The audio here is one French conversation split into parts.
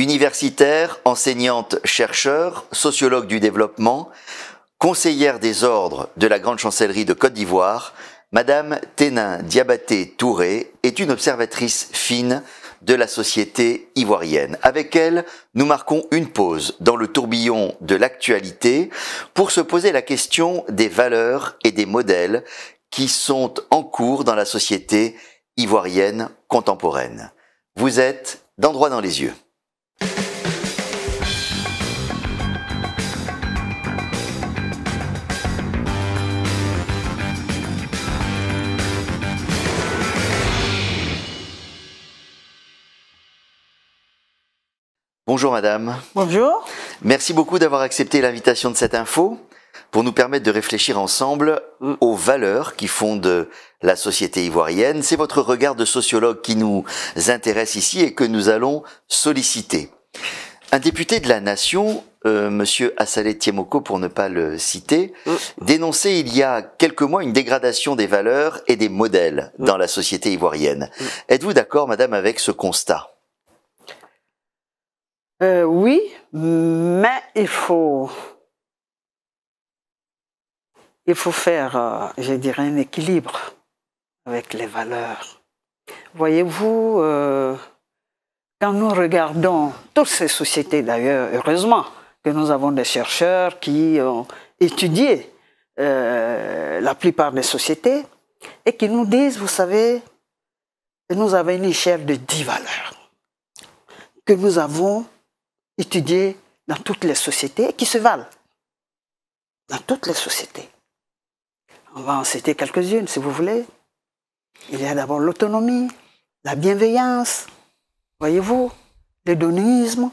Universitaire, enseignante, chercheur, sociologue du développement, conseillère des ordres de la Grande Chancellerie de Côte d'Ivoire, Madame Ténin Diabaté Touré est une observatrice fine de la société ivoirienne. Avec elle, nous marquons une pause dans le tourbillon de l'actualité pour se poser la question des valeurs et des modèles qui sont en cours dans la société ivoirienne contemporaine. Vous êtes d'endroit dans les yeux. Bonjour madame. Bonjour. Merci beaucoup d'avoir accepté l'invitation de cette info pour nous permettre de réfléchir ensemble aux valeurs qui fondent la société ivoirienne. C'est votre regard de sociologue qui nous intéresse ici et que nous allons solliciter. Un député de la Nation, euh, Monsieur Assalé Tiemoko pour ne pas le citer, dénonçait il y a quelques mois une dégradation des valeurs et des modèles dans la société ivoirienne. Mm. Êtes-vous d'accord, Madame, avec ce constat euh, oui, mais il faut, il faut faire, euh, je dirais, un équilibre avec les valeurs. Voyez-vous, euh, quand nous regardons toutes ces sociétés d'ailleurs, heureusement que nous avons des chercheurs qui ont étudié la plupart des sociétés et qui nous disent, vous savez, que nous avons une échelle de 10 valeurs que nous avons étudiées dans toutes les sociétés et qui se valent. Dans toutes les sociétés. On va en citer quelques-unes, si vous voulez. Il y a d'abord l'autonomie, la bienveillance, voyez-vous, l'hédonisme,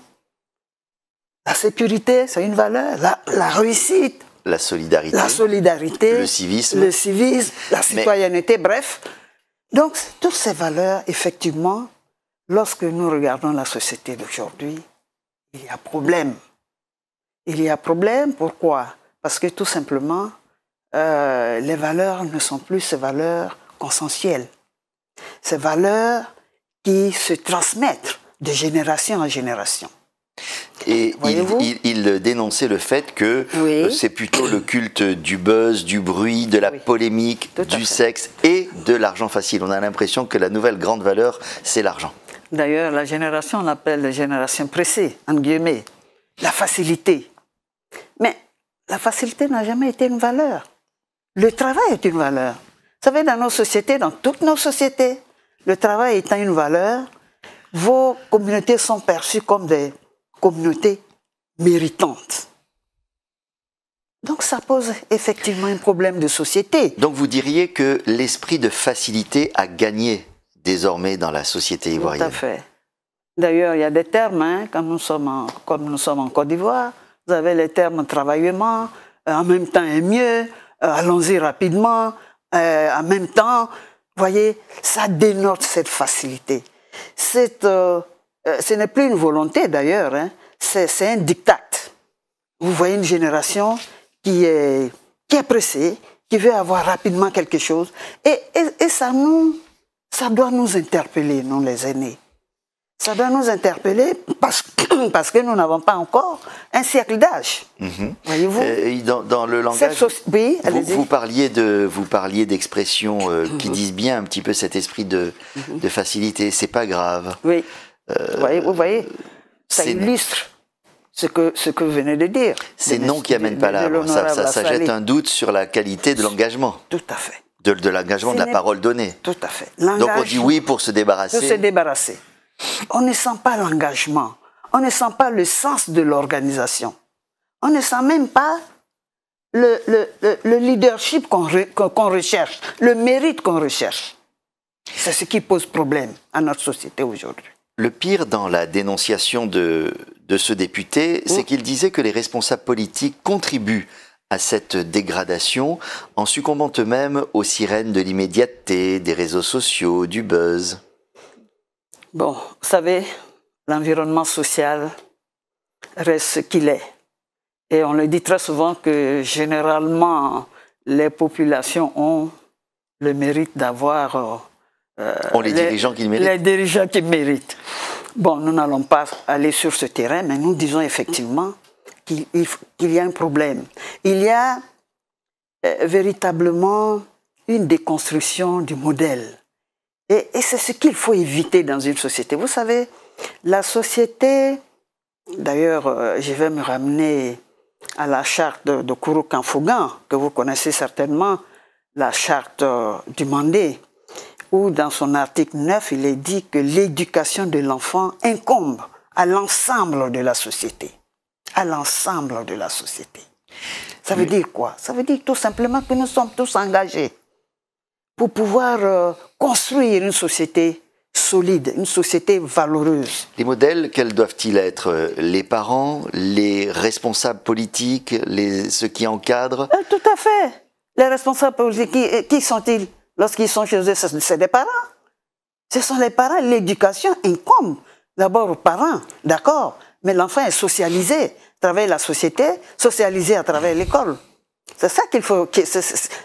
la sécurité, c'est une valeur, la, réussite. La solidarité. La solidarité. Le civisme. Le civisme, la citoyenneté, bref. Donc, toutes ces valeurs, effectivement, lorsque nous regardons la société d'aujourd'hui, il y a problème. Il y a problème, pourquoi Parce que tout simplement, euh, les valeurs ne sont plus ces valeurs consensuelles. Ces valeurs qui se transmettent de génération en génération. Et il, dénonçait le fait que euh, c'est plutôt le culte du buzz, du bruit, de la polémique, du sexe et de l'argent facile. On a l'impression que la nouvelle grande valeur, c'est l'argent. D'ailleurs, la génération, on l'appelle la génération pressée, en guillemets. La facilité. Mais la facilité n'a jamais été une valeur. Le travail est une valeur. Vous savez, dans nos sociétés, dans toutes nos sociétés, le travail étant une valeur, vos communautés sont perçues comme des communautés méritantes. Donc ça pose effectivement un problème de société. Donc vous diriez que l'esprit de facilité a gagné désormais dans la société ivoirienne. Tout à fait. D'ailleurs, il y a des termes, hein, nous sommes comme nous sommes en Côte d'Ivoire, vous avez les termes travaillement, euh, en même temps et mieux, euh, allons-y rapidement, euh, en même temps. Vous voyez, ça dénote cette facilité. ce n'est plus une volonté d'ailleurs, hein. c'est un diktat. Vous voyez une génération qui est, qui est pressée, qui veut avoir rapidement quelque chose. et, et ça nous ça doit nous interpeller, nous les aînés. Ça doit nous interpeller parce que, parce que nous n'avons pas encore un siècle d'âge. Mhm. Voyez-vous euh, dans, le langage, vous, parliez de vous parliez d'expressions euh, qui disent bien un petit peu cet esprit de, mhm. de facilité. C'est pas grave. Oui. Euh, vous, voyez, vous voyez, ça illustre ce que, ce que vous venez de dire. C'est non qui amène pas là. ça jette un doute sur la qualité de l'engagement. Tout à fait de, l'engagement, de la parole donnée. Tout à fait. Donc on dit oui pour se débarrasser. Pour se débarrasser. On ne sent pas l'engagement. On ne sent pas le sens de l'organisation. On ne sent même pas le, leadership qu'on recherche, le mérite qu'on recherche. C'est ce qui pose problème à notre société aujourd'hui. Le pire dans la dénonciation de, ce député, c'est mm. qu'il disait que les responsables politiques contribuent à cette dégradation en succombant eux-mêmes aux sirènes de l'immédiateté, des réseaux sociaux, du buzz Bon, vous savez, l'environnement social reste ce qu'il est. Et on le dit très souvent que généralement, les populations ont le mérite d'avoir... Euh, euh, on les, les, dirigeants qu'ils méritent. Les dirigeants qu'ils méritent. Bon, nous n'allons pas aller sur ce terrain, mais nous disons effectivement qu'il y a un problème. Il y a euh, véritablement une déconstruction du modèle. Et, c'est ce qu'il faut éviter dans une société. Vous savez, la société, d'ailleurs, euh, je vais me ramener à la charte de, Kourou que vous connaissez certainement, la charte euh, du Mandé, où dans son article 9, il est dit que l'éducation de l'enfant incombe à l'ensemble de la société à l'ensemble de la société. Ça veut dire quoi Ça veut dire tout simplement que nous sommes tous engagés pour pouvoir euh, construire une société solide, une société valeureuse. Les modèles, quels doivent-ils être Les parents, les responsables politiques, les, ceux qui encadrent euh, Tout à fait. Les responsables politiques, qui, euh, sont-ils lorsqu'ils sont chez eux C'est des parents. Ce sont les parents. L'éducation comme d'abord aux parents, d'accord mais l'enfant est socialisé à travers la société, socialisé à travers l'école. C'est ça qu'il faut.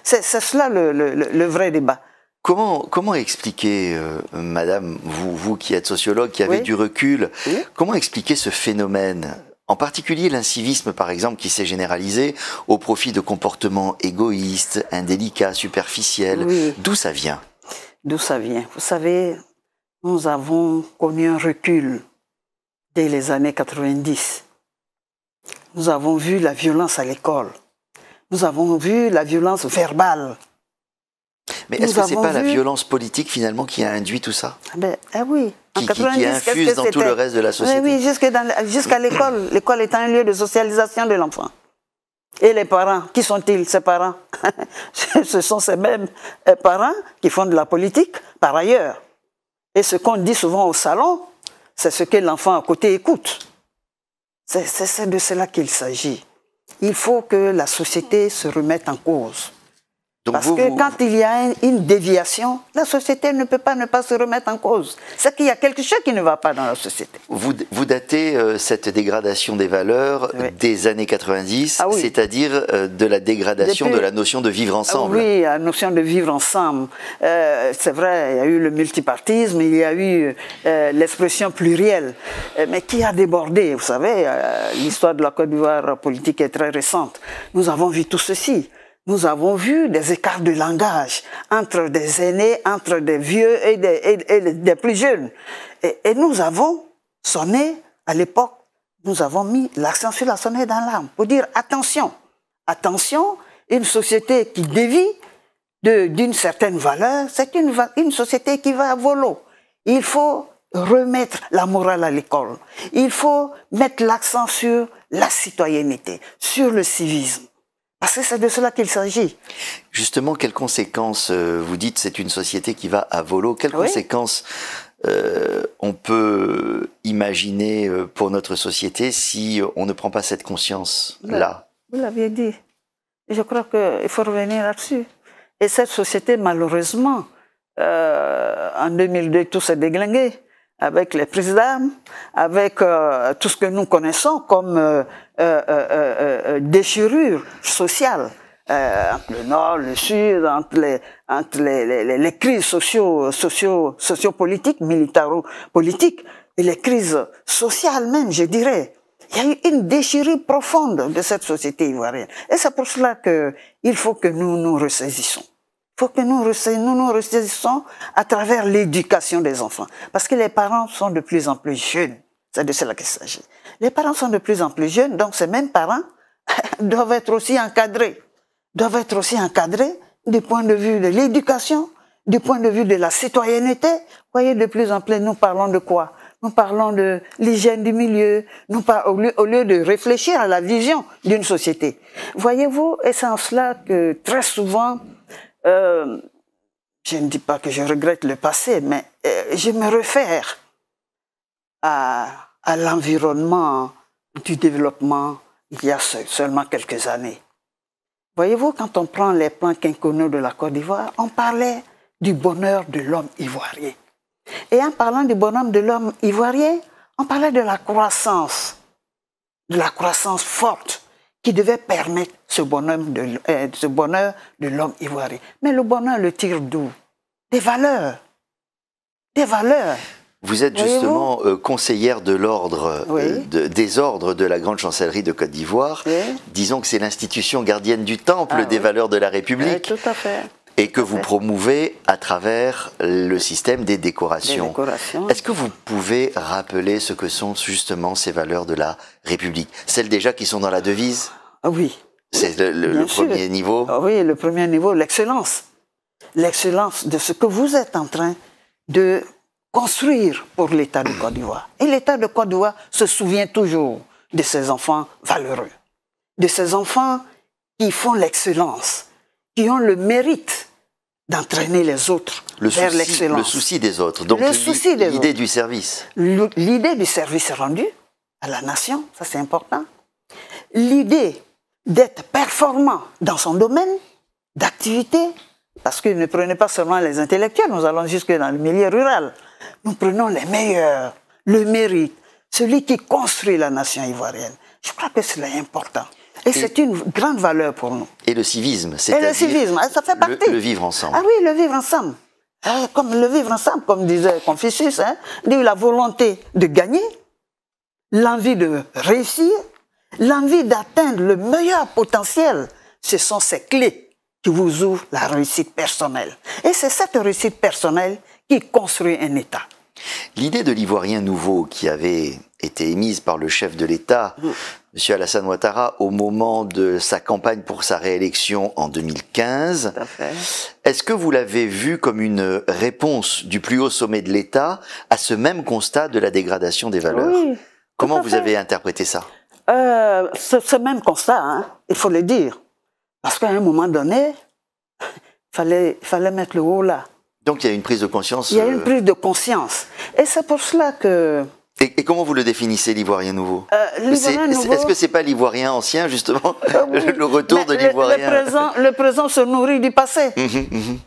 C'est cela le, vrai débat. Comment, expliquer, euh, Madame, vous, qui êtes sociologue, qui avez du recul, comment expliquer ce phénomène en particulier l'incivisme, par exemple, qui s'est généralisé au profit de comportements égoïstes, indélicats, superficiels. D'où ça vient D'où ça vient Vous savez, nous avons connu un recul dès les années 90. Nous avons vu la violence à l'école. Nous avons vu la violence verbale. Mais est-ce que ce n'est pas la violence politique finalement qui a induit tout ça ah ben, eh oui. Qui, en 90, qui, infuse dans tout le reste de la eh société. oui, jusqu'à l'école. L'école est un lieu de socialisation de l'enfant. Et les parents, qui sont-ils, ces parents Ce sont ces mêmes euh, parents qui font de la politique par ailleurs. Et ce qu'on dit souvent au salon, c'est ce que l'enfant à côté écoute. C'est de cela qu'il s'agit. Il faut que la société se remette en cause. Parce que quand il y a une déviation, la société ne peut pas ne pas se remettre en cause. C'est qu'il y a quelque chose qui ne va pas dans la société. Vous, vous datez euh, cette dégradation des valeurs des années 90, ah c'est-à-dire euh, de la dégradation de la notion de vivre ensemble. oui, la notion de vivre ensemble. Euh, c'est vrai, il y a eu le multipartisme, il y a eu l'expression plurielle, mais qui a débordé. Vous savez, l'histoire de la Côte d'Ivoire politique est très récente. Nous avons vu tout ceci. Nous avons vu des écarts de langage entre des aînés, entre des vieux et des, plus jeunes. Et, nous avons sonné, à l'époque, nous avons mis l'accent sur la sonnette dans l'âme pour dire attention, attention, une société qui dévie d'une certaine valeur, c'est une, une société qui va à volo. Il faut remettre la morale à l'école. Il faut mettre l'accent sur la citoyenneté, sur le civisme. Parce que c'est de cela qu'il s'agit. Justement, quelles conséquences, euh, vous dites, c'est une société qui va à volo, quelles conséquences euh, on peut imaginer euh, pour notre société si on ne prend pas cette conscience-là Vous l'aviez dit. Je crois qu'il faut revenir là-dessus. Et cette société, malheureusement, en 2002, tout s'est déglingué avec les prises d'armes, avec tout ce que nous connaissons comme euh, euh, euh, déchirure sociale entre le Nord, le Sud, entre les, entre les, les, les crises sociaux, sociaux, sociopolitiques, militaro-politiques, et les crises sociales même, je dirais. Il y a eu une déchirure profonde de cette société ivoirienne. Et c'est pour cela qu'il faut que nous nous ressaisissons. Il faut que nous nous, nous ressaisissons à travers l'éducation des enfants. Parce que les parents sont de plus en plus jeunes. C'est de cela qu'il s'agit. Les parents sont de plus en plus jeunes, donc ces mêmes parents doivent être aussi encadrés, doivent être aussi encadrés du point de vue de l'éducation, du point de vue de la citoyenneté. voyez, de plus en plus, nous parlons de quoi Nous parlons de l'hygiène du milieu, nous au lieu, au, lieu, de réfléchir à la vision d'une société. Voyez-vous, et c'est en cela que très souvent, euh, je ne dis pas que je regrette le passé, mais euh, je me réfère à, l'environnement du développement il y a seulement quelques années. Voyez-vous, quand on prend les plans quinquennaux de la Côte d'Ivoire, on parlait du bonheur de l'homme ivoirien. Et en parlant du bonhomme de l'homme ivoirien, on parlait de la croissance, de la croissance forte qui devait permettre ce de, euh, ce bonheur de l'homme ivoirien. Mais le bonheur le tire d'où Des valeurs. Des valeurs. Vous êtes justement euh, conseillère de l'ordre, euh, de, des ordres de la Grande Chancellerie de Côte d'Ivoire. Disons que c'est l'institution gardienne du temple ah des valeurs de la République. tout à fait. Et que vous promouvez à travers le système des décorations. Est-ce que vous pouvez rappeler ce que sont justement ces valeurs de la République Celles déjà qui sont dans la devise ah Oui. C'est le, premier niveau ah Oui, le premier niveau, l'excellence. L'excellence de ce que vous êtes en train de construire pour l'État de Côte d'Ivoire. Et l'État de Côte d'Ivoire se souvient toujours de ses enfants valeureux, de ses enfants qui font l'excellence, qui ont le mérite d'entraîner les autres le vers l'excellence. Le souci des autres, donc l'idée du service. L'idée du service rendu à la nation, ça c'est important. L'idée d'être performant dans son domaine d'activité, parce que ne prenait pas seulement les intellectuels, nous allons jusque dans le milieu rural. Nous prenons les meilleurs, le mérite, celui qui construit la nation ivoirienne. Je crois que cela est important. Et, c'est une grande valeur pour nous. Et le civisme, c'est Et le civisme, ah, ça fait partie. Le, vivre ensemble. Ah oui, le vivre ensemble. Ah, comme le vivre ensemble, comme disait Confucius, hein, la volonté de gagner, l'envie de réussir, l'envie d'atteindre le meilleur potentiel, ce sont ces clés qui vous ouvrent la réussite personnelle. Et c'est cette réussite personnelle qui construit un État. L'idée de l'Ivoirien nouveau qui avait été émise par le chef de l'État, Monsieur mmh. M. Alassane Ouattara, au moment de sa campagne pour sa réélection en 2015, est-ce que vous l'avez vu comme une réponse du plus haut sommet de l'État à ce même constat de la dégradation des valeurs Comment vous avez interprété ça euh, ce, même constat, hein, il faut le dire. Parce qu'à un moment donné, il fallait, fallait mettre le haut là. Donc il y a une prise de conscience. Il y a une euh, prise de conscience. Et c'est pour cela que et, comment vous le définissez, l'ivoirien nouveau euh, Est-ce que ce que c'est pas l'ivoirien ancien, justement euh, Le retour de l'ivoirien. Le, présent, se nourrit du passé. Mhm, mhm.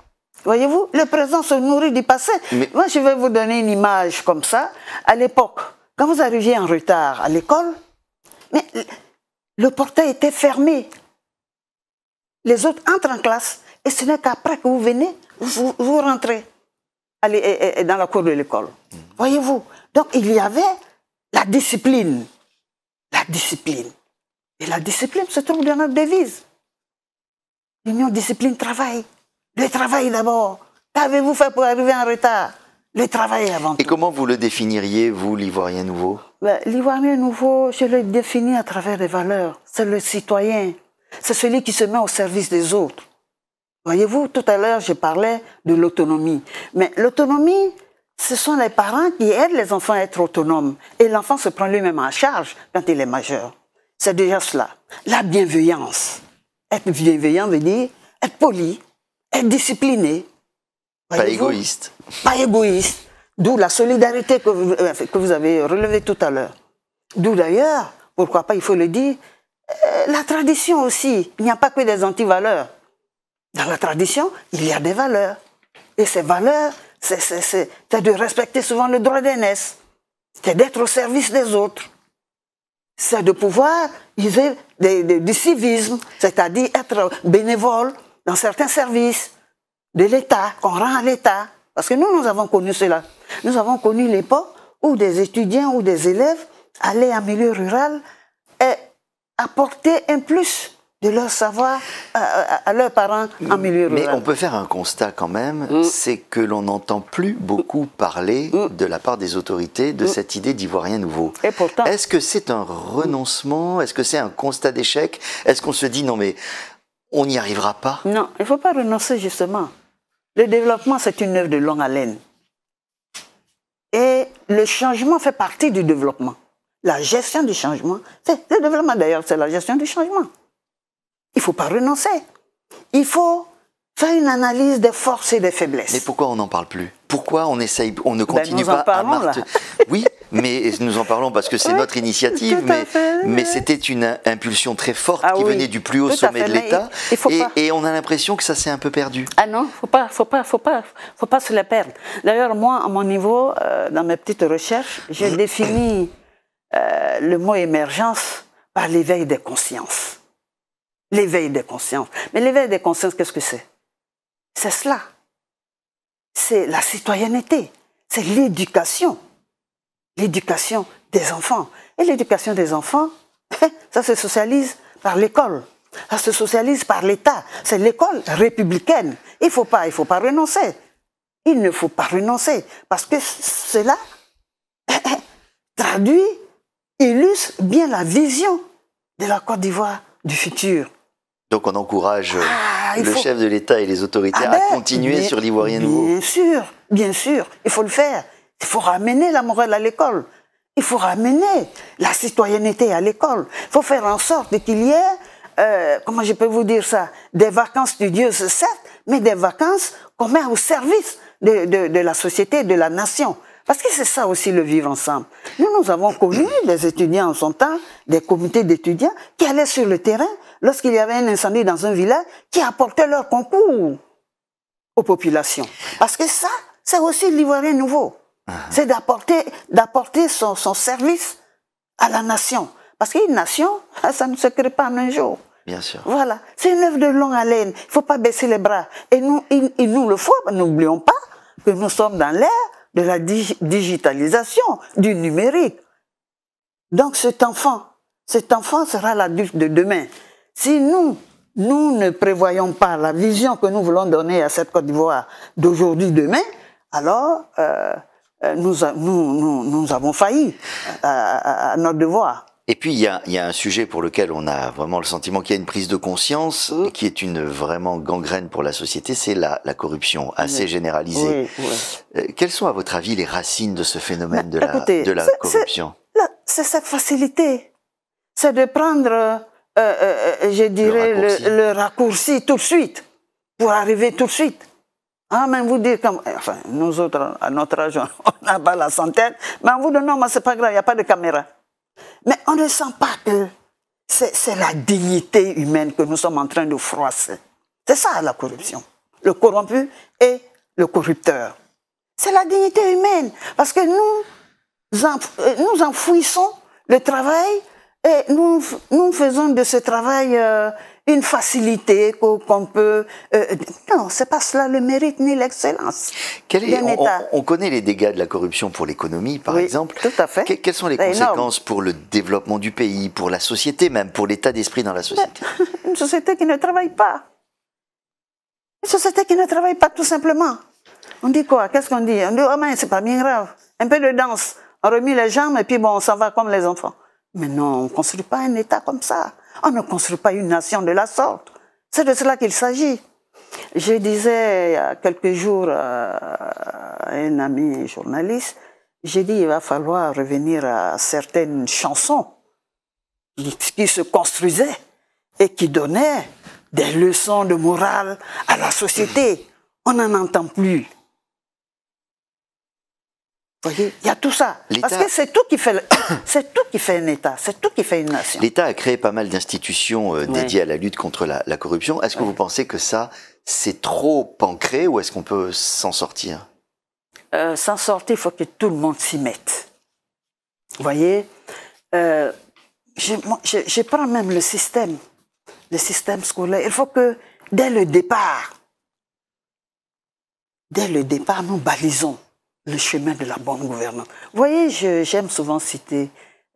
Voyez-vous Le présent se nourrit du passé. Moi, je vais vous donner une image comme ça. À l'époque, quand vous arriviez en retard à l'école, mais le portail était fermé. Les autres entrent en classe et ce n'est qu'après que vous venez vous, rentrez dans la cour de l'école. Voyez-vous Donc, il y avait la discipline. La discipline. Et la discipline se trouve dans notre devise. L'union discipline-travail. Le travail d'abord. Qu'avez-vous fait pour arriver en retard Le travail avant Et comment vous le définiriez, vous, l'Ivoirien nouveau ben, L'Ivoirien nouveau, je le définis à travers les valeurs. C'est le citoyen. C'est celui qui se met au service des autres. Voyez-vous, tout à l'heure, je parlais de l'autonomie. Mais l'autonomie, ce sont les parents qui aident les enfants à être autonomes. Et l'enfant se prend lui-même en charge quand il est majeur. C'est déjà cela. La bienveillance. Être bienveillant veut dire être poli, être discipliné. Pas égoïste. Pas égoïste. D'où la solidarité que vous, euh, que vous avez relevée tout à l'heure. D'où d'ailleurs, pourquoi pas, il faut le dire, euh, la tradition aussi. Il n'y a pas que des antivaleurs. Dans la tradition, il y a des valeurs. Et ces valeurs, c'est de respecter souvent le droit d'aînesse. C'est d'être au service des autres. C'est de pouvoir user du civisme, c'est-à-dire être bénévole dans certains services de l'État, qu'on rend à l'État. Parce que nous, nous avons connu cela. Nous avons connu l'époque où des étudiants ou des élèves allaient en milieu rural et apportaient un plus de leur savoir à, leurs parents en milieu rural. Mais on peut faire un constat quand même, mm. c'est que l'on n'entend plus beaucoup parler mm. de la part des autorités de mm. cette idée d'Ivoirien nouveau. Et pourtant... Est-ce que c'est un renoncement Est-ce que c'est un constat d'échec Est-ce qu'on se dit non mais on n'y arrivera pas Non, il ne faut pas renoncer justement. Le développement, c'est une œuvre de longue haleine. Et le changement fait partie du développement. La gestion du changement, c'est le développement d'ailleurs, c'est la gestion du changement il ne faut pas renoncer. Il faut faire une analyse des forces et des faiblesses. Mais pourquoi on n'en parle plus Pourquoi on essaye, on ne ben, continue pas à marteler Oui, mais nous en parlons parce que c'est notre initiative, mais, c'était une impulsion très forte ah qui venait du plus haut sommet de l'État, et, on a l'impression que ça s'est un peu perdu. Ah non, faut pas, faut pas, faut pas, faut pas se la perdre. D'ailleurs, moi, à mon niveau, euh, dans mes petites recherches, j'ai défini euh, le mot émergence par l'éveil des consciences l'éveil des consciences. Mais l'éveil des consciences, qu'est-ce que c'est C'est cela. C'est la citoyenneté, c'est l'éducation. L'éducation des enfants. Et l'éducation des enfants, ça se socialise par l'école, ça se socialise par l'État. C'est l'école républicaine. Il ne faut pas, il faut pas renoncer. Il ne faut pas renoncer parce que cela traduit, illustre bien la vision de la Côte d'Ivoire du futur. Donc on encourage euh, ah, le chef de l'État et les autorités ah à ben, continuer sur l'ivoirien nouveau. Bien sûr, bien sûr, il faut le faire. Il faut ramener la morale à l'école. Il faut ramener la citoyenneté à l'école. Il faut faire en sorte qu'il y ait, euh, comment je peux vous dire ça, des vacances studieuses, certes, mais des vacances qu'on met au service de la société, de la nation. Parce que c'est ça aussi le vivre ensemble. Nous, nous avons connu des étudiants en son temps, des comités d'étudiants qui allaient sur le terrain lorsqu'il y avait un incendie dans un village, qui apportaient leur concours aux populations. Parce que ça, c'est aussi l'Ivoirien nouveau. Ah. C'est d'apporter, d'apporter son, service à la nation. Parce qu'une nation, ça ne se crée pas en un jour. Bien sûr. Voilà. C'est une œuvre de longue haleine. Il ne faut pas baisser les bras. Et nous, il nous le faut. N'oublions pas que nous sommes dans l'air de la digitalisation, du numérique. Donc cet enfant, cet enfant sera l'adulte de demain. Si nous, nous ne prévoyons pas la vision que nous voulons donner à cette Côte d'Ivoire d'aujourd'hui, demain, alors euh, euh, nous, nous, avons failli euh, à, à notre devoir. Et puis il y a, un sujet pour lequel on a vraiment le sentiment qu'il y a une prise de conscience mmh. qui est une vraiment gangrène pour la société, c'est la, corruption assez généralisée. Euh, quelles sont à votre avis les racines de ce phénomène de, bah, la, de la corruption C'est cette facilité, c'est de prendre, euh, euh, je dirais, le raccourci. tout de suite pour arriver tout de suite. Ah, hein, mais vous dire, comme, enfin, nous autres, à notre âge, on n'a pas la centaine, mais on vous dit non, mais c'est pas grave, il n'y a pas de caméra. Mais on ne sent pas que c'est la dignité humaine que nous sommes en train de froisser. C'est ça la corruption. Le corrompu et le corrupteur. C'est la dignité humaine. Parce que nous, euh, nous enfouissons le travail et nous, nous faisons de ce travail euh, une facilité qu'on peut. Euh, non, c'est pas cela le mérite ni l'excellence. On, on, connaît les dégâts de la corruption pour l'économie, par oui, exemple. Tout à fait. quelles sont les conséquences pour le développement du pays, pour la société même, pour l'état d'esprit dans la ben, société Une société qui ne travaille pas. Une société qui ne travaille pas tout simplement. On dit quoi Qu'est-ce qu'on dit On dit, oh mince, c'est pas bien grave. Un peu de danse. On remue les jambes et puis bon, on s'en va comme les enfants. Mais non, on ne construit pas un État comme ça. On ne construit pas une nation de la sorte. C'est de cela qu'il s'agit. Je disais il y a quelques jours à euh, un ami journaliste, j'ai dit il va falloir revenir à certaines chansons qui se construisaient et qui donnaient des leçons de morale à la société. On n'en entend plus voyez, il y a tout ça. Parce que c'est tout qui fait, c'est tout qui fait un État, c'est tout qui fait une nation. L'État a créé pas mal d'institutions euh, dédiées à la lutte contre la, corruption. Est-ce que vous pensez que ça, c'est trop ancré ou est-ce qu'on peut s'en sortir euh, S'en sortir, il faut que tout le monde s'y mette. Vous voyez, euh, je, je prends même le système, le système scolaire. Il faut que dès le départ, dès le départ, nous balisons le chemin de la bonne gouvernance. Vous voyez, j'aime souvent citer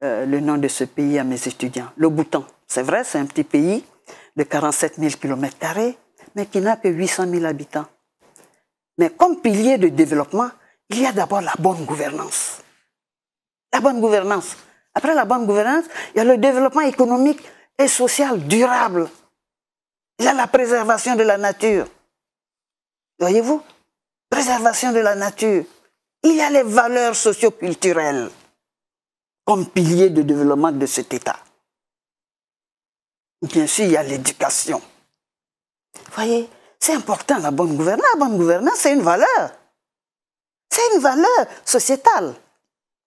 euh, le nom de ce pays à mes étudiants, le Bhoutan. C'est vrai, c'est un petit pays de 47 000 km, mais qui n'a que 800 000 habitants. Mais comme pilier de développement, il y a d'abord la bonne gouvernance. La bonne gouvernance. Après la bonne gouvernance, il y a le développement économique et social durable. Il y a la préservation de la nature. Voyez-vous Préservation de la nature. Il y a les valeurs socioculturelles comme pilier de développement de cet État. Bien sûr, il y a l'éducation. Vous voyez, c'est important la bonne gouvernance. La bonne gouvernance, c'est une valeur. C'est une valeur sociétale.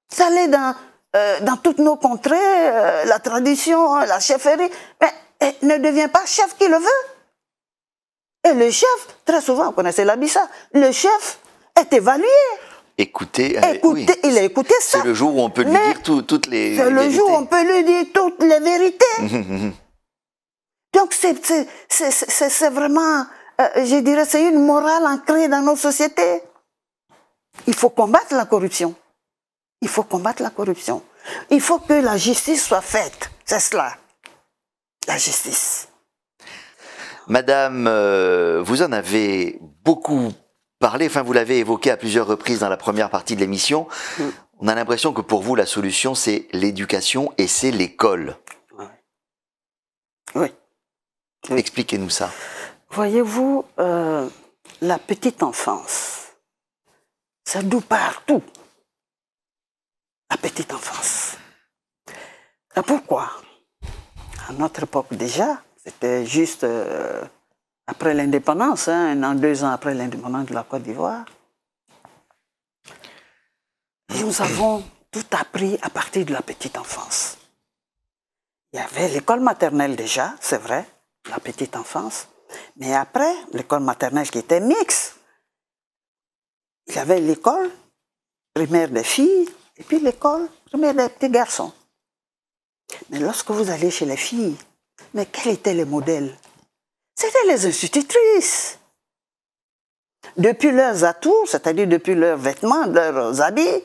Ça l'est dans, euh, dans toutes nos contrées, euh, la tradition, la chefferie. Mais elle eh, ne devient pas chef qui le veut. Et le chef, très souvent, vous connaissez l'abissa, le chef est évalué. Écouter, écoutez il a écouté ça. C'est le jour où on peut lui dire toutes les. C'est le jour où on peut lui dire toutes les vérités. Donc c'est vraiment, euh, je dirais, c'est une morale ancrée dans nos sociétés. Il faut combattre la corruption. Il faut combattre la corruption. Il faut que la justice soit faite. C'est cela, la justice. Madame, euh, vous en avez beaucoup enfin vous l'avez évoqué à plusieurs reprises dans la première partie de l'émission, mm. on a l'impression que pour vous la solution c'est l'éducation et c'est l'école. Oui. Expliquez-nous ça. Voyez-vous, euh, la petite enfance, ça nous partout. La petite enfance. Ah, pourquoi À notre époque déjà, c'était juste euh, après l'indépendance, hein, un an, deux ans après l'indépendance de la Côte d'Ivoire, nous avons tout appris à partir de la petite enfance. Il y avait l'école maternelle déjà, c'est vrai, la petite enfance, mais après, l'école maternelle qui était mixte, il y avait l'école primaire des filles et puis l'école primaire des petits garçons. Mais lorsque vous allez chez les filles, mais quel était le modèle c'était les institutrices. Depuis leurs atours, c'est-à-dire depuis leurs vêtements, leurs habits,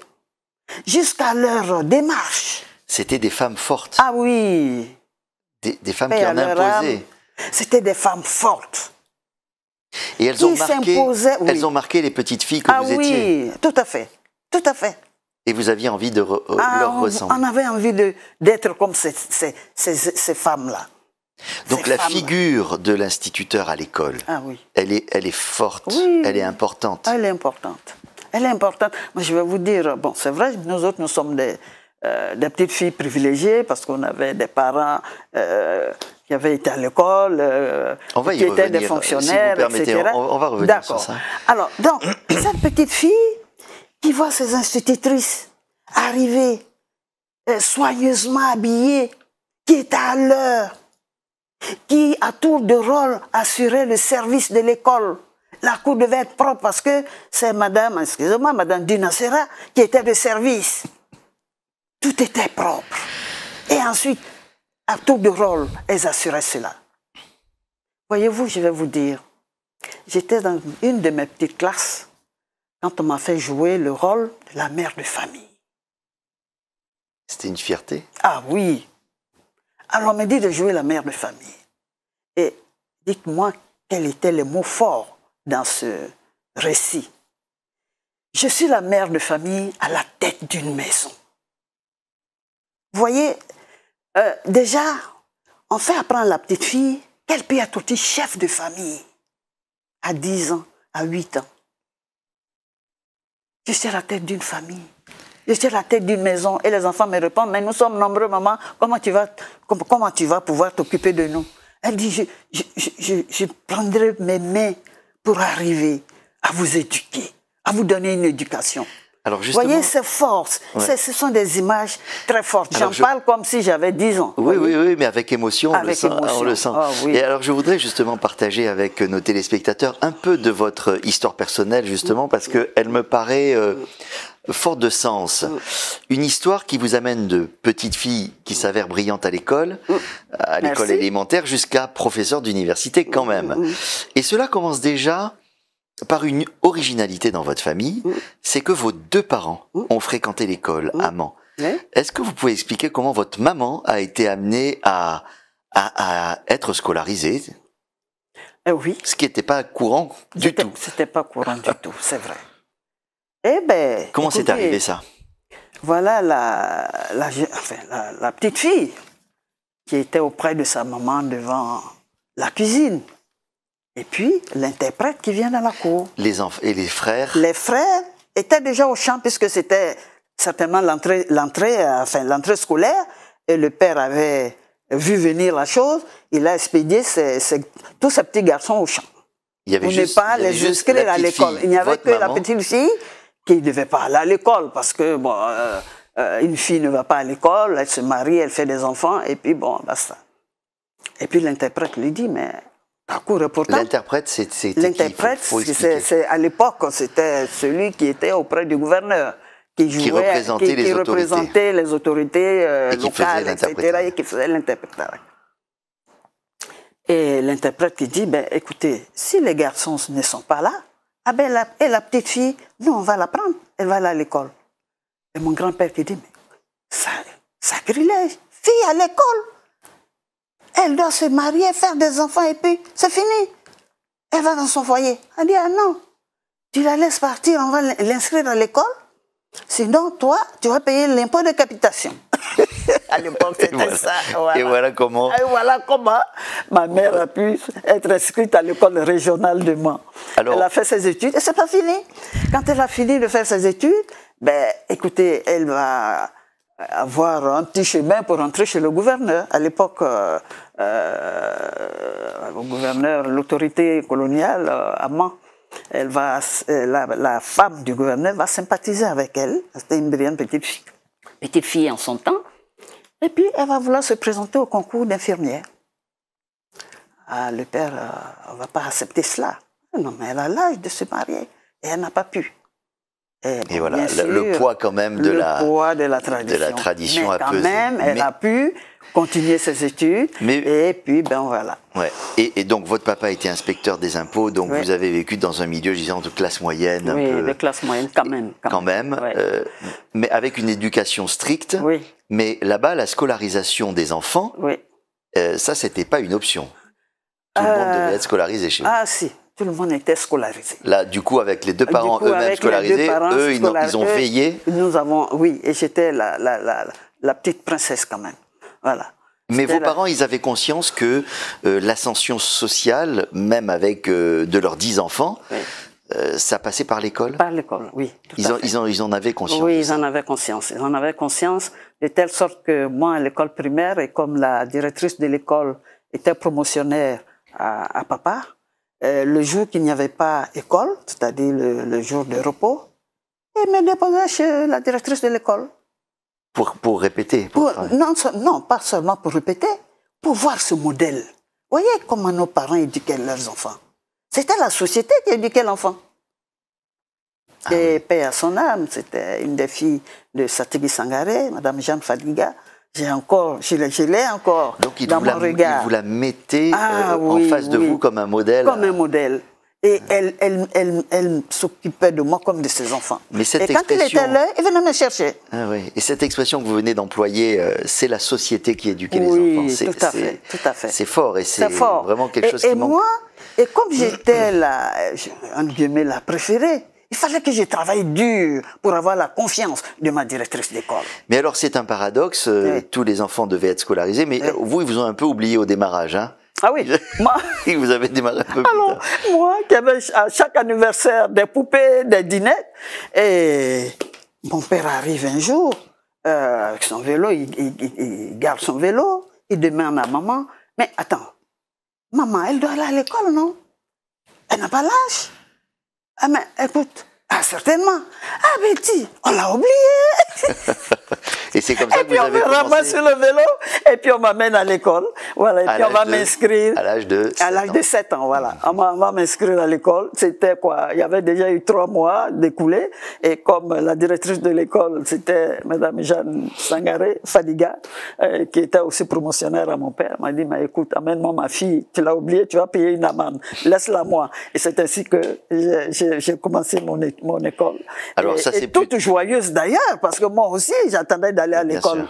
jusqu'à leur démarche. C'était des femmes fortes. Ah oui. Des, femmes qui en imposaient. C'était des femmes fortes. Et elles, ont marqué, elles ont marqué les petites filles que ah vous étiez. Oui, tout à fait. Tout à fait. Et vous aviez envie de euh, ah, leur on, On avait envie d'être comme ces femmes-là. Donc la figure de l'instituteur à l'école, ah elle, est, forte, elle est importante. Elle est importante. Elle est importante. Moi, je vais vous dire, bon, c'est vrai, nous autres, nous sommes des, euh, petites filles privilégiées parce qu'on avait des parents euh, qui avaient été à l'école, euh, qui étaient des fonctionnaires, etc. On, va revenir sur ça. Alors, donc, cette petite fille qui voit ses institutrices arriver soigneusement habillées, qui est à l'heure, qui, à tour de rôle, assurait le service de l'école. La cour devait être propre parce que c'est madame, excusez-moi, madame Dunacera qui était de service. Tout était propre. Et ensuite, à tour de rôle, elles assuraient cela. Voyez-vous, je vais vous dire, j'étais dans une de mes petites classes quand on m'a fait jouer le rôle de la mère de famille. C'était une fierté Ah oui, alors on me dit de jouer la mère de famille. Et dites-moi quels étaient les mots forts dans ce récit. Je suis la mère de famille à la tête d'une maison. Vous voyez, euh, déjà, on fait apprendre à la petite fille qu'elle peut être aussi chef de famille à 10 ans, à 8 ans. Je suis la tête d'une famille à la tête d'une maison et les enfants me répondent, mais nous sommes nombreux, maman, comment tu vas, pouvoir t'occuper de nous Elle dit, je prendrai mes mains pour arriver à vous éduquer, à vous donner une éducation. Alors voyez, c'est force. Ce sont des images très fortes. J'en parle comme si j'avais 10 ans. Oui, oui, oui, mais avec émotion, on le sent. On le sent. Ah, Et alors, je voudrais justement partager avec nos téléspectateurs un peu de votre histoire personnelle, justement, parce qu'elle me paraît euh, forte de sens. Une histoire qui vous amène de petite fille qui s'avère brillante à l'école, à l'école élémentaire, jusqu'à professeur d'université quand même. Et cela commence déjà par une originalité dans votre famille, mmh. c'est que vos deux parents mmh. ont fréquenté l'école à mmh. amant. Est-ce que vous pouvez expliquer comment votre maman a été amenée à, être scolarisée ah Oui. Ce qui n'était pas courant du tout. C'était pas courant du tout, c'est vrai. Eh ben, comment c'est arrivé ça Voilà la petite fille qui était auprès de sa maman devant la cuisine. Et puis, l'interprète qui vient dans la cour. Les et les frères Les frères étaient déjà au champ, puisque c'était certainement l'entrée, l'entrée, euh, enfin, l'entrée scolaire, et le père avait vu venir la chose, il a expédié tous ces petits garçons au champ. Il n'y avait pas les inscrire à l'école. Il n'y avait que la petite fille qui ne devait pas aller à l'école, parce que, bon, euh, euh, une fille ne va pas à l'école, elle se marie, elle fait des enfants, et puis, bon, basta. Et puis l'interprète lui dit, mais parcours L'interprète, c'est L'interprète, à l'époque, c'était celui qui était auprès du gouverneur, qui, jouait, représentait, les, autorités. locales, euh, etc., et qui faisait l'interprète. Et l'interprète qui dit, ben, écoutez, si les garçons ne sont pas là, ah ben, et la petite fille, nous, on va la prendre, elle va aller à l'école. Et mon grand-père qui dit, mais ça, sacrilège, fille à l'école elle doit se marier, faire des enfants et puis c'est fini. Elle va dans son foyer. Elle dit, ah non, tu la laisses partir, on va l'inscrire à l'école. Sinon, toi, tu vas payer l'impôt de capitation. à l'époque, c'était ça. Et voilà comment. Et voilà comment ma mère a pu être inscrite à l'école régionale de Mans. Elle a fait ses études et c'est pas fini. Quand elle a fini de faire ses études, ben, écoutez, elle va avoir un petit chemin pour rentrer chez le gouverneur. À l'époque, euh, euh, au gouverneur, l'autorité coloniale euh, à elle va, euh, la, femme du gouverneur va sympathiser avec elle. C'était une brillante petite fille, petite fille en son temps. Et puis, elle va vouloir se présenter au concours d'infirmière. Ah, le père ne va pas accepter cela. Non, mais elle a l'âge de se marier et elle n'a pas pu. Et, voilà, le poids quand même de, la, de la tradition. De la tradition mais quand même, elle a pu continuer ses études. Et puis, ben voilà. Ouais. Et, donc, votre papa était inspecteur des impôts, donc vous avez vécu dans un milieu, je de classe moyenne. Oui, un de classe moyenne, quand même. Quand, même. Euh, mais avec une éducation stricte. Oui. Mais là-bas, la scolarisation des enfants, euh, ça, c'était pas une option. Tout le monde devait euh, être scolarisé chez vous. Ah, si tout le monde était scolarisé. Là, du coup, avec les deux parents eux-mêmes scolarisés, eux, ils, ont, veillé. Nous avons, oui, et j'étais la, petite princesse quand même. Mais vos parents, ils avaient conscience que euh, l'ascension sociale, même avec euh, de leurs dix enfants, euh, ça passait par l'école Par l'école, oui. Ils en, ils, ils en avaient conscience Oui, ils en avaient conscience. Ils en avaient conscience de telle sorte que moi, à l'école primaire, et comme la directrice de l'école était promotionnaire à, papa, le jour qu'il n'y avait pas école, c'est-à-dire le, jour de repos, il me déposait chez la directrice de l'école. Pour, pour répéter pour non, non, pas seulement pour répéter, pour voir ce modèle. Voyez comment nos parents éduquaient leurs enfants. C'était la société qui éduquait l'enfant. Ah et à son âme, c'était une des filles de Satigi Sangaré, Madame Jeanne Fadiga. J'ai encore, je l'ai encore Donc, dans mon regard. Il vous la mettez ah euh, en face de vous comme un modèle. Comme un euh, modèle. Et elle, s'occupait de moi comme de ses enfants. et quand il était là, il venait me chercher. Ah oui. Et cette expression que vous venez d'employer, euh, c'est la société qui éduquait les enfants. C'est, tout à fait, C'est fort et c'est, vraiment quelque chose qui et Moi, et comme j'étais la, la préférée, il fallait que je travaille dur pour avoir la confiance de ma directrice d'école. Mais alors c'est un paradoxe, euh, tous les enfants devaient être scolarisés, mais vous, ils vous ont un peu oublié au démarrage. Hein ah oui, moi. vous avez démarré un peu Alors, moi, qui avais à chaque anniversaire des poupées, des dîners, et mon père arrive un jour, euh, avec son vélo, il, garde son vélo, il demande à maman, mais attends, maman, elle doit aller à l'école, non Elle n'a pas l'âge Ah mais écoute, ah, certainement, ah Betty, on l'a oublié Et c'est comme ça on me ramasse sur le vélo, et puis on m'amène à l'école. Voilà, et puis on va m'inscrire. À l'âge de 7 À l'âge de 7 ans, voilà. Mm-hmm. On va m'inscrire à l'école. C'était quoi Il y avait déjà eu trois mois d'écoulés. Et comme la directrice de l'école, c'était Madame Jeanne Sangaré Fadiga, euh, qui était aussi promotionnaire à mon père, m'a dit, mais écoute, amène-moi ma fille. Tu l'as oubliée, tu vas payer une amende. Laisse-la moi. Et c'est ainsi que j'ai commencé mon, mon école. Alors et, ça, c'est toute joyeuse d'ailleurs, parce que moi aussi, j'attendais d'aller à l'école.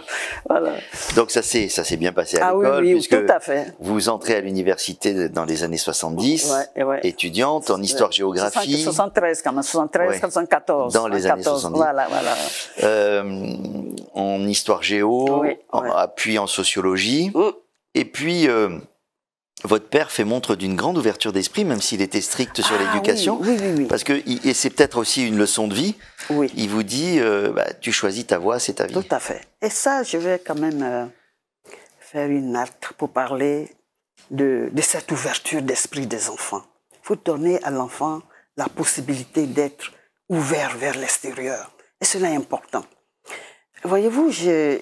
Voilà. Donc ça s'est ça s'est bien passé à ah, l'école oui, puisque tout à fait. vous entrez à l'université dans les années 70, étudiante en histoire géographie. 73 quand même, 73 ouais. Dans les années 70. Voilà, voilà. Euh, en histoire géo, en, puis en sociologie. Et puis, euh, votre père fait montre d'une grande ouverture d'esprit, même s'il était strict sur ah, l'éducation. Oui, oui, oui, parce que, et c'est peut-être aussi une leçon de vie, il vous dit euh, bah, tu choisis ta voie, c'est ta vie. Tout à fait. Et ça, je vais quand même euh, faire une acte pour parler de, cette ouverture d'esprit des enfants. Il faut donner à l'enfant la possibilité d'être ouvert vers l'extérieur. Et cela est important. Voyez-vous, euh,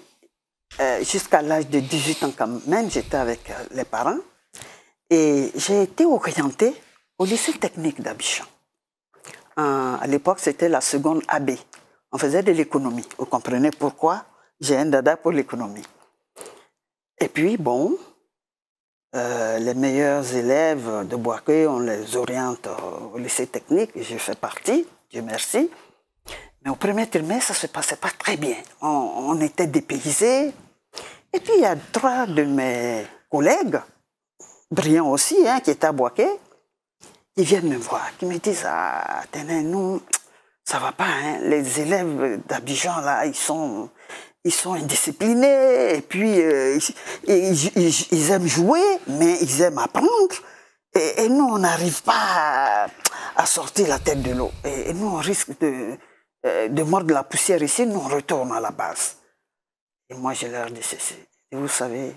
jusqu'à l'âge de 18 ans quand même, j'étais avec les parents. Et j'ai été orientée au lycée technique d'Abidjan. Euh, à l'époque, c'était la seconde AB. On faisait de l'économie. Vous comprenez pourquoi j'ai un dada pour l'économie. Et puis, bon, euh, les meilleurs élèves de Boaké, on les oriente au lycée technique. Je fais partie, Dieu merci. Mais au premier trimestre, ça ne se passait pas très bien. On, on était dépaysés. Et puis, il y a trois de mes collègues Brillant aussi, hein, qui est à Boaké, ils viennent me voir, qui me disent Ah, tenez, nous, ça va pas, hein. les élèves d'Abidjan, là, ils sont, ils sont indisciplinés, et puis euh, ils, aiment jouer, mais ils aiment apprendre. Et, nous, on n'arrive pas à, sortir la tête de l'eau. Et, nous, on risque de, euh, de mordre la poussière ici, nous, on retourne à la base. Et moi, j'ai l'air de ceci. Et vous savez,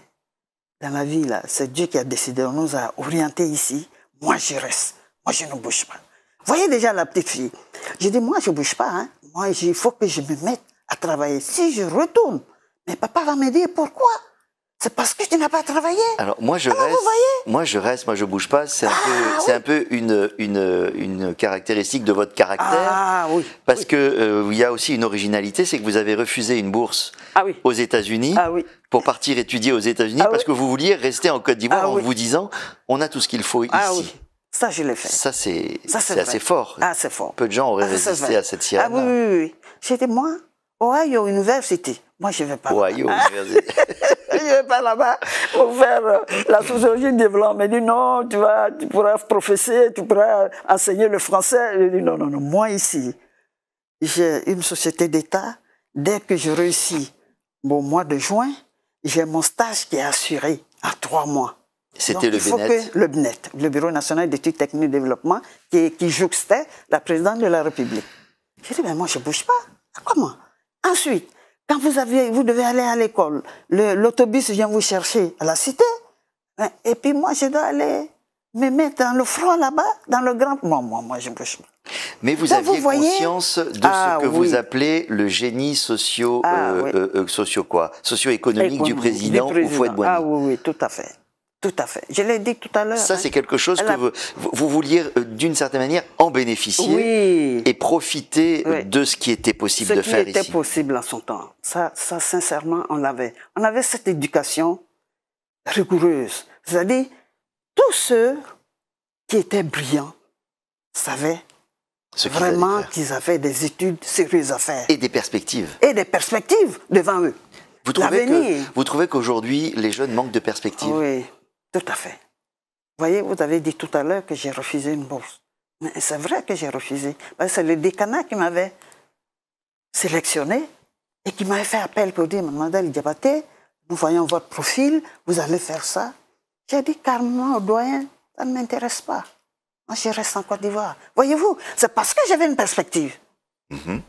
dans la vie, c'est Dieu qui a décidé, on nous a orienté ici. Moi, je reste. Moi, je ne bouge pas. Voyez déjà la petite fille. Je dis, moi, je ne bouge pas. Hein. Moi, il faut que je me mette à travailler. Si je retourne, mais papa va me dire pourquoi c'est parce que tu n'as pas travaillé. Alors moi je ah, reste, moi je reste, moi je bouge pas. C'est un, ah, ah peu une, une, une, caractéristique de votre caractère. Ah, oui, parce qu'il que euh, il y a aussi une originalité, c'est que vous avez refusé une bourse aux États-Unis pour partir étudier aux États-Unis parce que vous vouliez rester en Côte d'Ivoire en vous disant on a tout ce qu'il faut ici. Ça, je l'ai fait. Ça, c'est assez fort. Ah, c'est fort. Peu de gens auraient résisté à cette sirène. Ah oui, oui, oui. J'étais moi, Ohio University. Moi, je ne vais pas. Ohio University. je vais pas là-bas pour faire euh, la sociologie de développement. Mais dit non, tu vas, tu pourras professer, tu pourras enseigner le français. Je dit, non, non, non. Moi ici, j'ai une société d'État. Dès que je réussis mon mois de juin, j'ai mon stage qui est assuré à trois mois. C'était le BNET. le BNET, le Bureau national d'études techniques et développement, qui, qui jouxtait la présidente de la République. J'ai dit, moi, je ne bouge pas. Comment Ensuite, quand vous, avez, vous devez aller à l'école, l'autobus vient vous chercher à la cité. Hein, et puis moi, je dois aller me mettre dans le front là-bas, dans le grand... Moi, moi, moi je me Mais vous aviez vous conscience de ce ah que vous appelez le génie socio, ah euh, euh, euh, socio quoi socio-économique du président, ou fouet Ah oui, oui, tout à fait. Tout à fait. Je l'ai dit tout à l'heure. Ça, hein. c'est quelque chose que vous, vouliez, euh, d'une certaine manière, en bénéficier et profiter euh, de ce qui était possible de faire ici. Ce qui était possible en son temps. Ça, ça sincèrement, on avait, On avait cette éducation rigoureuse. C'est-à-dire, tous ceux qui étaient brillants savaient vraiment qu'ils avaient des études sérieuses à faire. Et des perspectives. Et des perspectives devant eux. Vous trouvez qu'aujourd'hui, les jeunes manquent de perspectives Oui. Tout à fait. Vous voyez, vous avez dit tout à l'heure que j'ai refusé une bourse. Mais c'est vrai que j'ai refusé. Bah, c'est le décanat qui m'avait sélectionné et qui m'avait fait appel pour dire, mademoiselle Diabaté, nous voyons votre profil, vous allez faire ça. J'ai dit carrément au doyen, ça ne m'intéresse pas. Moi, je reste en Côte d'Ivoire. Voyez-vous, c'est parce que j'avais une perspective. Mm-hmm.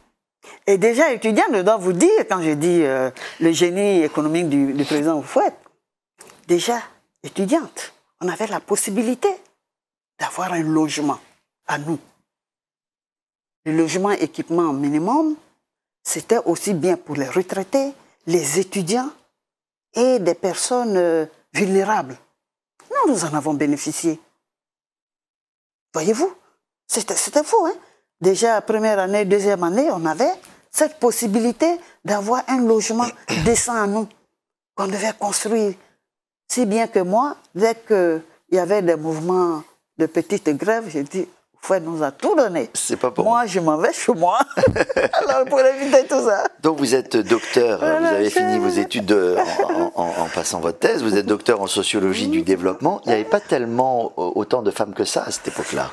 Et déjà, étudiant, je dois vous dire, quand je dis euh, le génie économique du, du président Fouette, déjà, Étudiantes, on avait la possibilité d'avoir un logement à nous. Le logement équipement minimum, c'était aussi bien pour les retraités, les étudiants et des personnes euh, vulnérables. Nous, nous en avons bénéficié. Voyez-vous, c'était fou. Hein. Déjà, première année, deuxième année, on avait cette possibilité d'avoir un logement décent à nous, qu'on devait construire si bien que moi, dès qu'il y avait des mouvements de petites grèves, j'ai dit, Fouet nous a tout donné. C'est pas Moi, je m'en vais chez moi. Alors, pour éviter tout ça. Donc, vous êtes docteur, euh, vous avez fini vos études euh, en, passant votre thèse, vous êtes docteur en sociologie du développement. Il n'y avait pas tellement autant de femmes que ça à cette époque-là.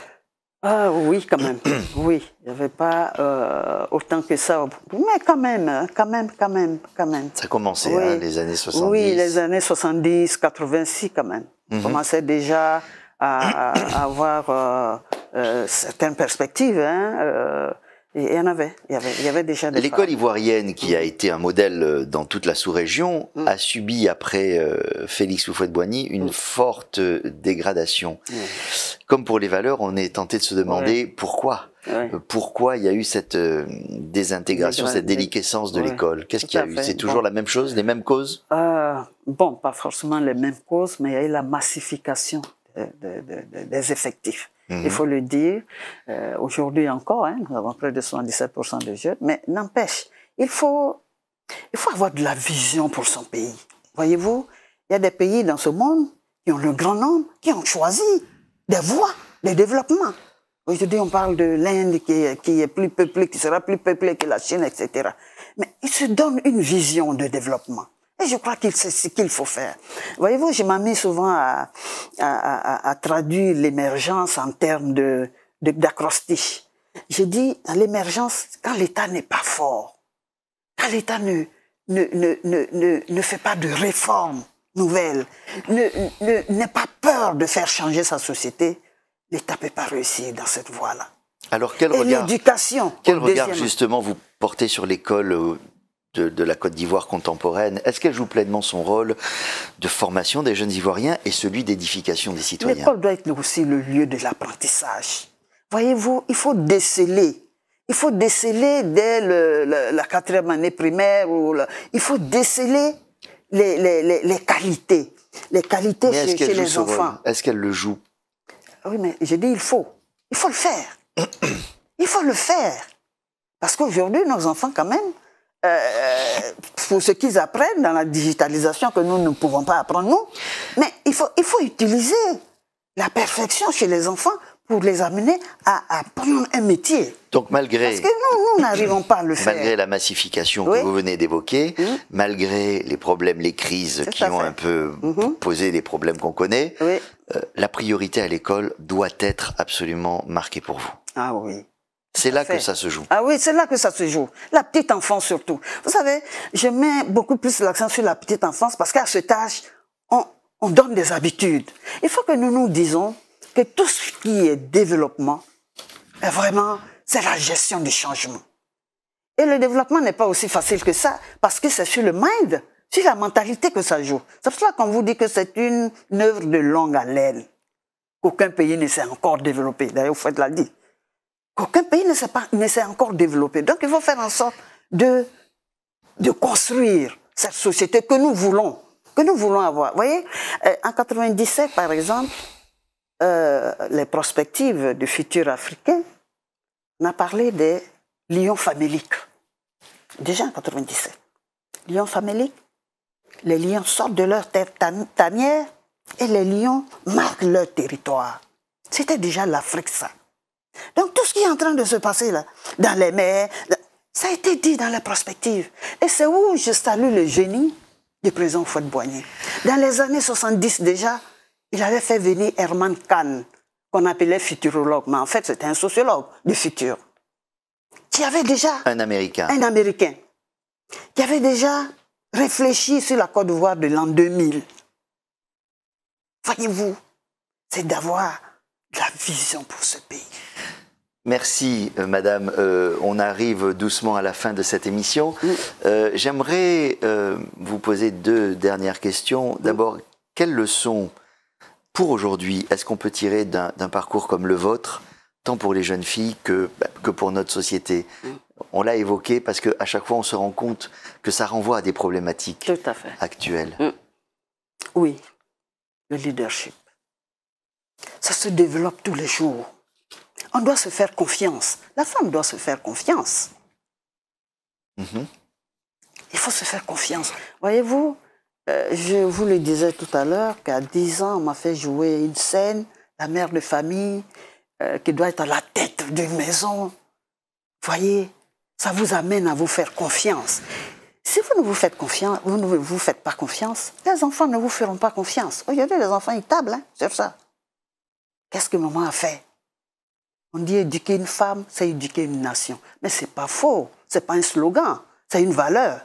Ah oui, quand même. oui, il n'y avait pas euh, autant que ça. Mais quand même, hein, quand même, quand même, quand même. Ça commençait, hein, oui. les années 70. Oui, les années 70, 86 quand même. On mhm. commençait déjà à, avoir euh, euh, certaines perspectives. Hein, euh, il y en avait, il y avait, déjà des L'école ivoirienne, qui a mm. été un modèle euh, dans toute la sous-région, mm. a subi après euh, Félix Houphouët-Boigny une mm. forte euh, dégradation. Comme pour les valeurs, on est tenté de se demander pourquoi. Pourquoi il y a eu cette désintégration, cette déliquescence de l'école Qu'est-ce qu'il y a eu C'est toujours la même chose, les mêmes causes Bon, pas forcément les mêmes causes, mais il y a eu la massification des effectifs il mhm. faut le dire. Euh, aujourd'hui encore, hein, nous avons près de 77% de jeunes. Mais n'empêche, il faut, avoir de la vision pour son pays. Voyez-vous, il y a des pays dans ce monde qui ont le grand nombre, qui ont choisi des voies de développement. Aujourd'hui, on parle de l'Inde qui, qui, est plus peuplée, qui sera plus peuplée que la Chine, etc. Mais ils se donnent une vision de développement. Et je crois que c'est ce qu'il faut faire. Voyez-vous, je m'amuse souvent à, traduire l'émergence en termes de d'acrostiche. Je dis, l'émergence, quand l'État n'est pas fort, quand l'État ne, ne, ne, ne, ne fait pas de réformes nouvelles, n'est pas peur de faire changer sa société, l'État ne peut pas réussir dans cette voie-là. Alors quel Et regard, quel regard justement vous portez sur l'école euh, de, la Côte d'Ivoire contemporaine, est-ce qu'elle joue pleinement son rôle de formation des jeunes Ivoiriens et celui d'édification des citoyens L'école doit être aussi le lieu de l'apprentissage. Voyez-vous, il faut déceler. Il faut déceler dès la quatrième année primaire. Ou il faut déceler les, qualités. Les qualités chez les enfants. Est-ce qu'elle le joue ah Oui, mais j'ai dit il faut. Il faut le faire. il faut le faire. Parce qu'aujourd'hui, nos enfants, quand même, euh, pour ce qu'ils apprennent dans la digitalisation que nous ne pouvons pas apprendre, nous. Mais il faut, il faut utiliser la perfection chez les enfants pour les amener à apprendre un métier. Donc malgré... Parce que nous, n'arrivons pas à le faire. Malgré la massification que vous venez d'évoquer, mmh. malgré les problèmes, les crises qui ont un peu mmh. posé les problèmes qu'on connaît, euh, la priorité à l'école doit être absolument marquée pour vous. Ah oui. C'est là que ça se joue. Ah oui, c'est là que ça se joue. La petite enfance surtout. Vous savez, je mets beaucoup plus l'accent sur la petite enfance parce qu'à ce âge, on, donne des habitudes. Il faut que nous nous disons que tout ce qui est développement, est vraiment, c'est la gestion du changement. Et le développement n'est pas aussi facile que ça parce que c'est sur le mind, sur la mentalité que ça joue. C'est pour cela qu'on vous dit que c'est une, œuvre de longue haleine. Aucun pays ne s'est encore développé. D'ailleurs, vous faites l'a dit qu'aucun pays ne s'est, pas, s'est encore développé. Donc il faut faire en sorte de, de construire cette société que nous voulons, que nous voulons avoir. Vous voyez, euh, en 97, par exemple, euh, les prospectives du futur africain, on parlé des lions faméliques. Déjà en 97. Lions faméliques, les lions sortent de leur terre tanière et les lions marquent leur territoire. C'était déjà l'Afrique, ça. Donc tout ce qui est en train de se passer là, dans les mers, ça a été dit dans la prospective. Et c'est où je salue le génie du président Fouad Boigny. Dans les années 70 déjà, il avait fait venir Herman Kahn, qu'on appelait futurologue, mais en fait c'était un sociologue du futur, qui avait déjà... Un Américain. Un Américain, qui avait déjà réfléchi sur la Côte d'Ivoire de l'an 2000. Voyez-vous, c'est d'avoir de la vision pour ce pays. Merci, euh, Madame. Euh, on arrive doucement à la fin de cette émission. Euh, j'aimerais vous poser deux dernières questions. D'abord, quelles leçons pour aujourd'hui est-ce qu'on peut tirer d'un parcours comme le vôtre, tant pour les jeunes filles que, bah, que pour notre société On l'a évoqué parce qu'à chaque fois, on se rend compte que ça renvoie à des problématiques actuelles. Mm. Oui, le leadership. Ça se développe tous les jours on doit se faire confiance. La femme doit se faire confiance. Mhm. Il faut se faire confiance. Voyez-vous, euh, je vous le disais tout à l'heure, qu'à 10 ans, on m'a fait jouer une scène, la mère de famille, euh, qui doit être à la tête d'une maison. Voyez, ça vous amène à vous faire confiance. Si vous ne vous faites confiance, vous vous faites pas confiance, les enfants ne vous feront pas confiance. Regardez, les enfants, ils tablent c'est hein, ça. Qu'est-ce que maman a fait on dit éduquer une femme, c'est éduquer une nation. Mais c'est pas faux, c'est pas un slogan, c'est une valeur.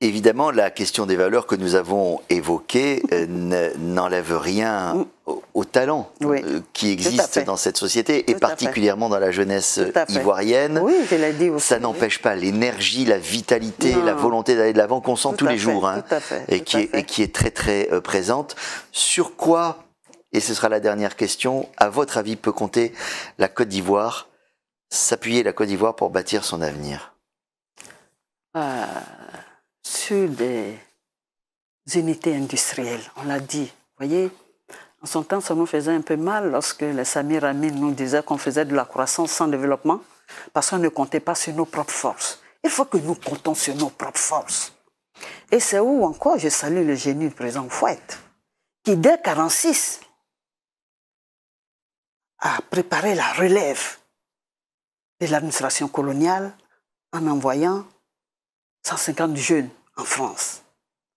Évidemment, la question des valeurs que nous avons évoquées euh, n'enlève rien mm. au, talent euh, qui existe dans cette société et particulièrement dans la jeunesse ivoirienne. Oui, dit Ça n'empêche pas l'énergie, la vitalité, la volonté d'aller de l'avant qu'on sent tous les jours hein, et, qui est, et, qui est, très très euh, présente. Sur quoi et ce sera la dernière question. À votre avis, peut compter la Côte d'Ivoire, s'appuyer la Côte d'Ivoire pour bâtir son avenir euh, Sur des unités industrielles, on l'a dit. Vous voyez, en son temps, ça nous faisait un peu mal lorsque les Samir Amin nous disaient qu'on faisait de la croissance sans développement parce qu'on ne comptait pas sur nos propres forces. Il faut que nous comptons sur nos propres forces. Et c'est où encore je salue le génie du président Fouette, qui dès 1946 à préparer la relève de l'administration coloniale en envoyant 150 jeunes en France,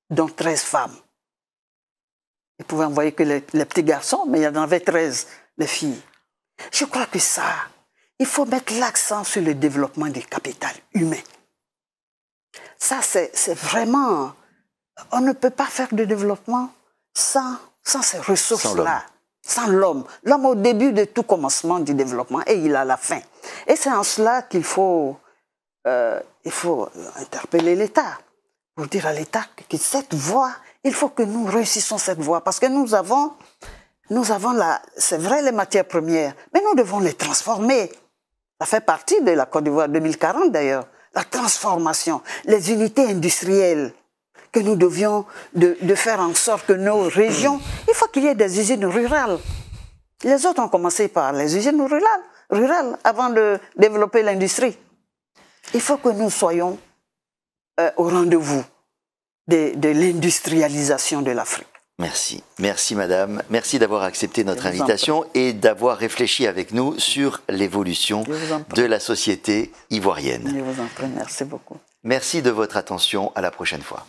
dont 13 femmes. Ils pouvaient envoyer que les, petits garçons, mais il y en avait 13, les filles. Je crois que ça, il faut mettre l'accent sur le développement du capital humain. Ça, c'est vraiment... On ne peut pas faire de développement sans ces ressources-là sans l'homme. L'homme au début de tout commencement du développement et il a la fin. Et c'est en cela qu'il faut, euh, il faut interpeller l'État pour dire à l'État que cette voie, il faut que nous réussissions cette voie parce que nous avons, nous avons c'est vrai, les matières premières, mais nous devons les transformer. Ça fait partie de la Côte d'Ivoire 2040 d'ailleurs, la transformation, les unités industrielles que nous devions de, faire en sorte que nos régions, il faut qu'il y ait des usines rurales. Les autres ont commencé par les usines rurales, rurales avant de développer l'industrie. Il faut que nous soyons euh, au rendez-vous de, de l'industrialisation de l'Afrique. Merci, merci Madame, merci d'avoir accepté notre invitation et d'avoir réfléchi avec nous sur l'évolution de la société ivoirienne. merci beaucoup. Merci de votre attention, à la prochaine fois.